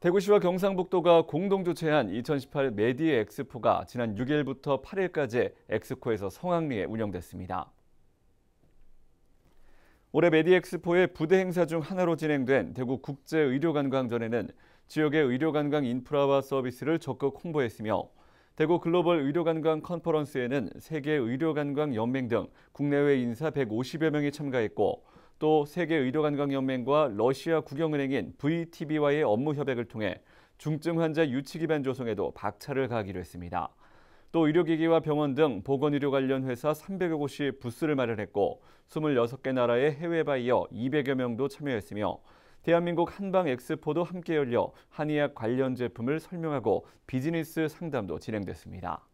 대구시와 경상북도가 공동 주최한 2018 메디에 엑스포가 지난 6일부터 8일까지 엑스코에서 성황리에 운영됐습니다. 올해 메디 엑스포의 부대 행사 중 하나로 진행된 대구 국제 의료관광전에는 지역의 의료관광 인프라와 서비스를 적극 홍보했으며 대구 글로벌 의료관광 컨퍼런스에는 세계 의료관광 연맹 등 국내외 인사 150여 명이 참가했고 또 세계의료관광연맹과 러시아 국영은행인 VTB와의 업무 협약을 통해 중증 환자 유치 기반 조성에도 박차를 가하기로 했습니다. 또 의료기기와 병원 등 보건의료 관련 회사 300여 곳이 부스를 마련했고 26개 나라의 해외 바이어 200여 명도 참여했으며 대한민국 한방 엑스포도 함께 열려 한의학 관련 제품을 설명하고 비즈니스 상담도 진행됐습니다.